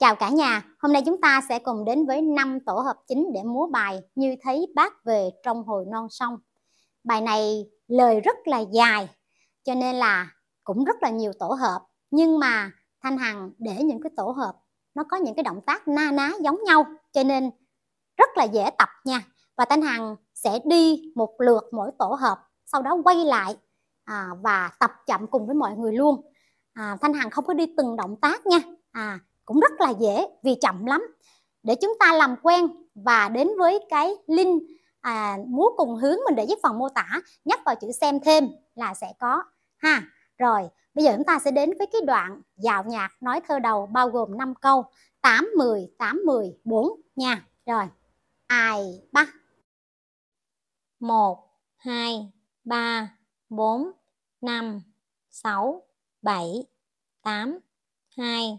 Chào cả nhà, hôm nay chúng ta sẽ cùng đến với 5 tổ hợp chính để múa bài Như thấy bác về trong hồi non sông. Bài này lời rất là dài, cho nên là cũng rất là nhiều tổ hợp. Nhưng mà Thanh Hằng để những cái tổ hợp nó có những cái động tác na ná giống nhau, cho nên rất là dễ tập nha. Và Thanh Hằng sẽ đi một lượt mỗi tổ hợp, sau đó quay lại à, và tập chậm cùng với mọi người luôn. À, Thanh Hằng không có đi từng động tác nha. À, cũng rất là dễ vì chậm lắm để chúng ta làm quen và đến với cái link à, múa cùng hướng mình để dưới phần mô tả nhấp vào chữ xem thêm là sẽ có ha rồi bây giờ chúng ta sẽ đến với cái đoạn dạo nhạc nói thơ đầu bao gồm 5 câu 8 10 8 10 4 nha rồi ai ba 1 2 3 4 5 6 7 8 2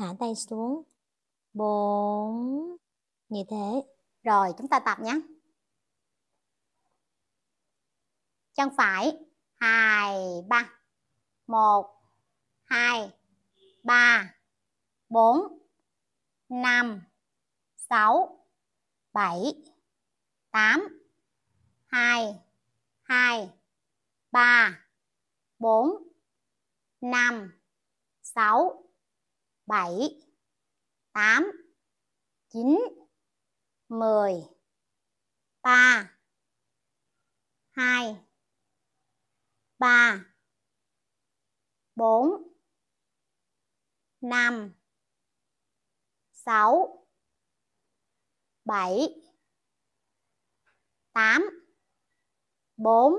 hạ tay xuống 4 như thế rồi chúng ta tập nhé chân phải hai ba một hai ba bốn năm sáu bảy tám hai hai ba bốn năm sáu 7 8 9 10 3 2 3 4 5 6 7 8 4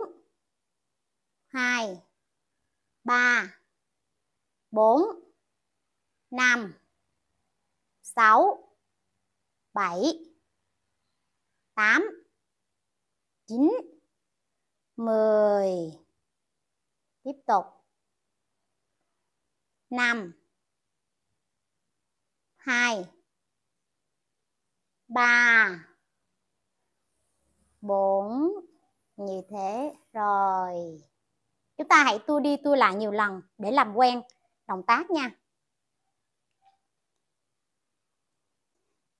2 3 4 5 6 7 8 9 10 Tiếp tục 5 2 3 4 như thế rồi chúng ta hãy tua đi tua lại nhiều lần để làm quen động tác nha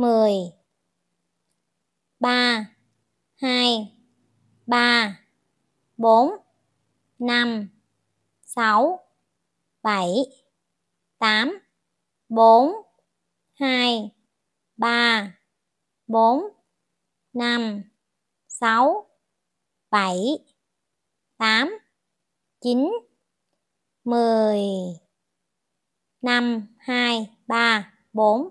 mười ba hai ba bốn năm sáu bảy tám bốn hai ba bốn năm sáu bảy tám chín mười năm hai ba bốn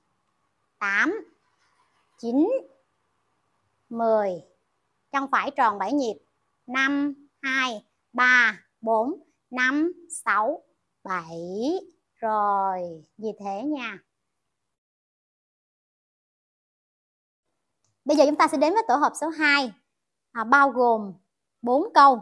8 9 10 trong phải tròn 7 nhịp 5 2 3 4 5 6 7 rồi vì thế nha Bây giờ chúng ta sẽ đến với tổ hợp số 2 à, bao gồm 4 câu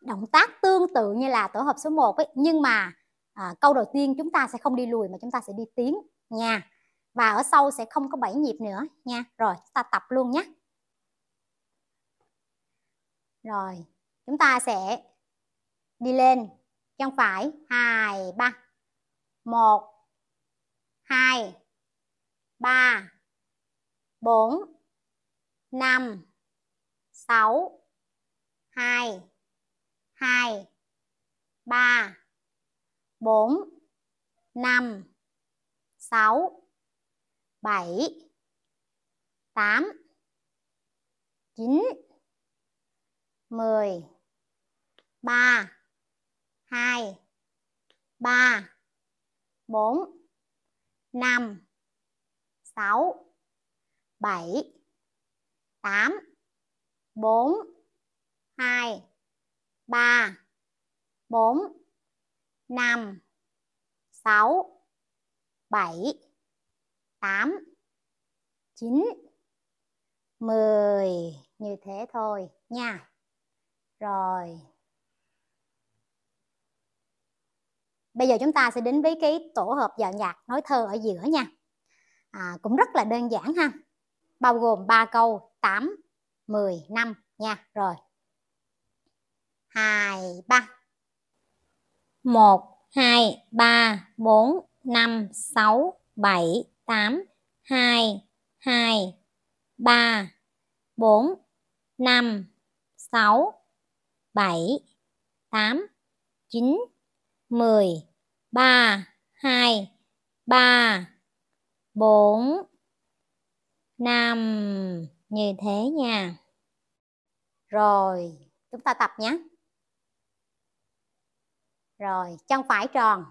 động tác tương tự như là tổ hợp số 1 ấy, nhưng mà à, câu đầu tiên chúng ta sẽ không đi lùi mà chúng ta sẽ đi tiến nha và ở sau sẽ không có 7 nhịp nữa nha rồi chúng ta tập luôn nhé rồi chúng ta sẽ đi lên chân phải hai ba một hai ba bốn năm sáu hai hai ba bốn năm sáu 7 8 9 10 3 2 3 4 5 6 7 8 4 2 3 4 5 6 7 8 9 10 như thế thôi nha rồi bây giờ chúng ta sẽ đến với cái tổ hợp dạo nhạc nói thơ ở giữa nha à, cũng rất là đơn giản ha bao gồm 3 câu 8 10 5 nha rồi 2 3 1 2 3 4 5 6 7 8 2 2 3 4 5 6 7 8 9 10 3 2 3 4 5 như thế nha. Rồi, chúng ta tập nhé. Rồi, chân phải tròn.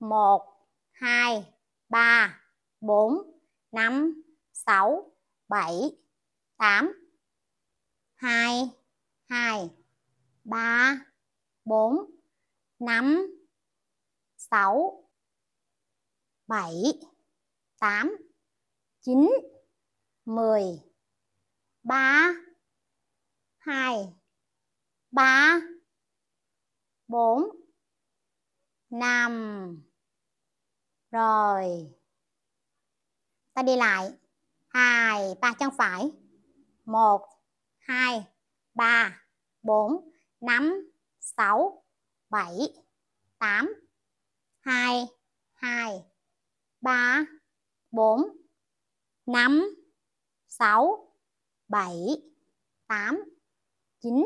1 2 3, 4, 5, 6, 7, 8, 2, 2, 3, 4, 5, 6, 7, 8, 9, 10, 3, 2, 3, 4, 5, rồi. Ta đi lại. Hai, ba chân phải. Một, hai, ba, bốn, năm, sáu, bảy, tám, hai, hai, ba, bốn, năm, sáu, bảy, tám, chín,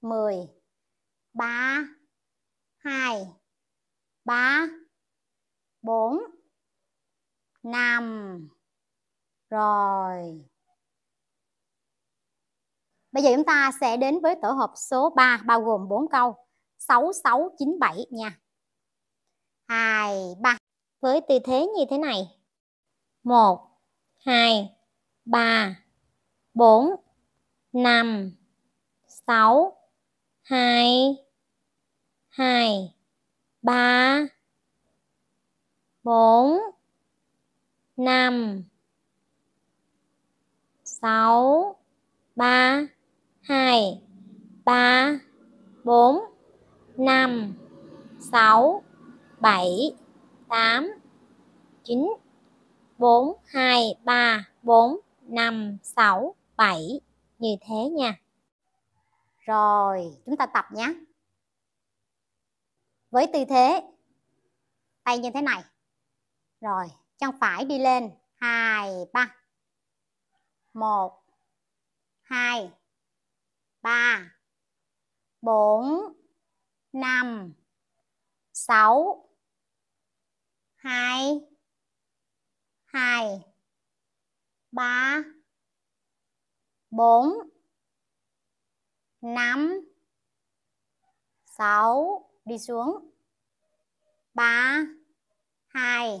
mười, ba, hai, ba, bốn năm Rồi Bây giờ chúng ta sẽ đến với tổ hợp số 3 bao gồm 4 câu 6, 6, 9, 7 nha 2, 3 Với tư thế như thế này 1, 2, 3, 4, 5, 6, 2, 2, 3, bốn năm sáu ba hai ba bốn năm sáu bảy tám chín bốn hai ba bốn năm sáu bảy như thế nha rồi chúng ta tập nhé với tư thế tay như thế này rồi, chân phải đi lên. hai ba một hai ba bốn năm sáu hai hai ba bốn năm sáu đi xuống. ba hai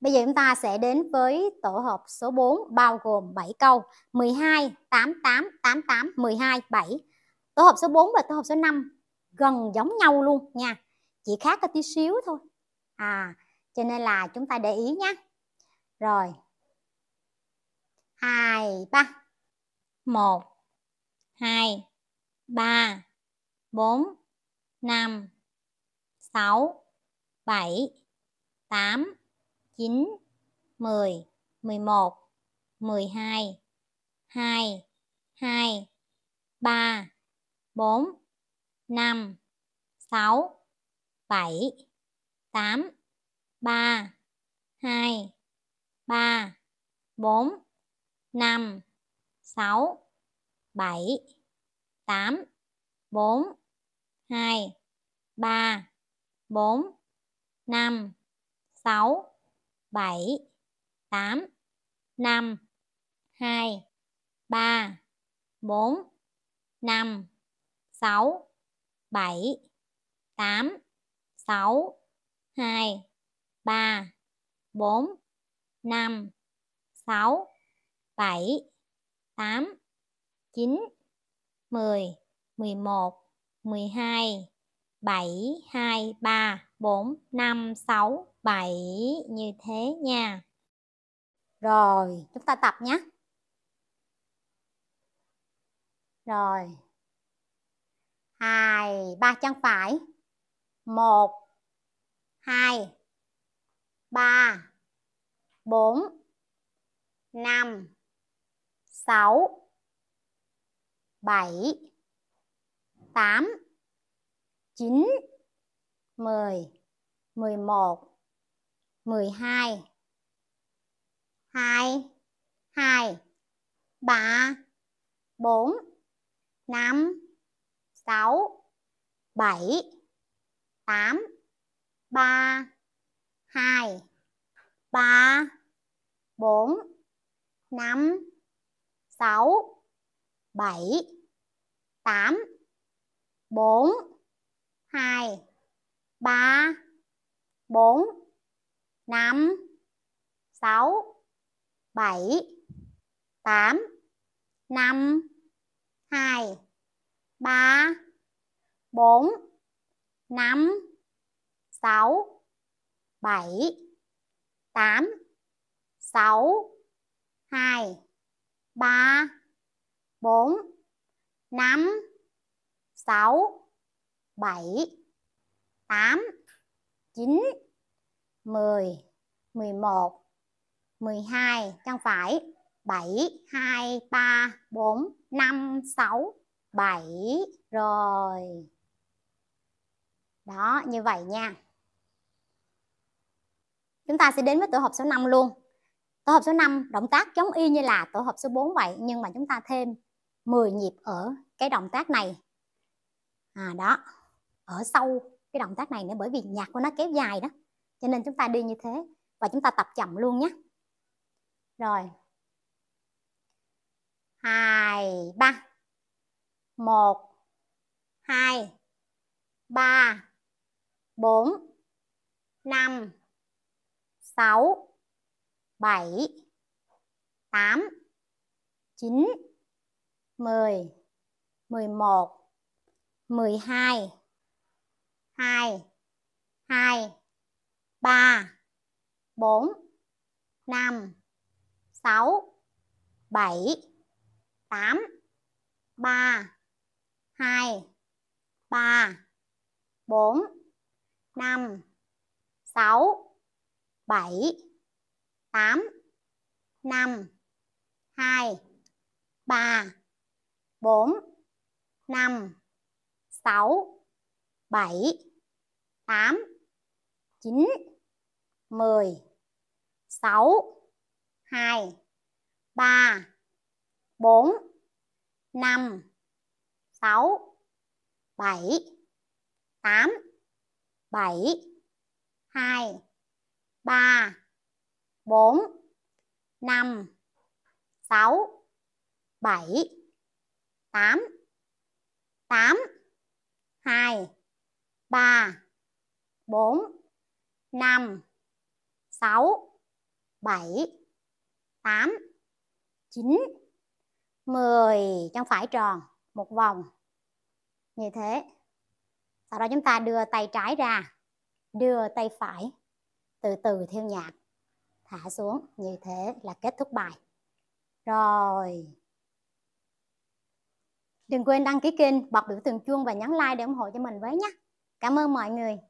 Bây giờ chúng ta sẽ đến với tổ hợp số 4 bao gồm 7 câu 12, 8, 8, 8, 8, 12, 7. Tổ hợp số 4 và tổ hợp số 5 gần giống nhau luôn nha. Chỉ khác có tí xíu thôi. À, cho nên là chúng ta để ý nhé. Rồi. 2, 3. 1, 2, 3, 4, 5, 6, 7, 8, 9, 10, 11, 12, 2, 2, 3, 4, 5, 6, 7, 8, 3, 2, 3, 4, 5, 6, 7, 8, 4, 2, 3, 4, 5, 6, 7, 8, 5, 2, 3, 4, 5, 6, 7, 8, 6, 2, 3, 4, 5, 6, 7, 8, 9, 10, 11, 12, 7 2 3 4 5 6 7 như thế nha. Rồi, chúng ta tập nhé. Rồi. Hai, ba chân phải. một hai ba bốn năm sáu bảy tám 9 10 11 12 2 2 3 4 5 6 7 8 3 2 3 4 5 6 7 8 4 2 3 4 5 6 7 8 5 2 3 4 5 6 7 8 6 2 3 4 5 6 7, 8, 9, 10, 11, 12, chân phải 7, 2, 3, 4, 5, 6, 7 rồi. Đó, như vậy nha. Chúng ta sẽ đến với tổ hợp số 5 luôn. Tổ hợp số 5 động tác giống y như là tổ hợp số 4 vậy nhưng mà chúng ta thêm 10 nhịp ở cái động tác này. À đó, ở sâu cái động tác này nữa bởi vì nhạc của nó kéo dài đó cho nên chúng ta đi như thế và chúng ta tập chậm luôn nhé rồi hai ba một hai ba bốn năm sáu bảy tám chín mười mười một mười hai hai hai ba bốn năm sáu bảy tám ba hai ba bốn năm sáu bảy tám năm hai ba bốn năm sáu bảy 8 9 10 6 2 3 4 5 6 7 8 7 2 3 4 5 6 7 8 8 2 3 4, 5, 6, 7, 8, 9, 10 chân phải tròn một vòng như thế sau đó chúng ta đưa tay trái ra đưa tay phải từ từ theo nhạc thả xuống như thế là kết thúc bài rồi đừng quên đăng ký kênh bật biểu tượng chuông và nhấn like để ủng hộ cho mình với nhé cảm ơn mọi người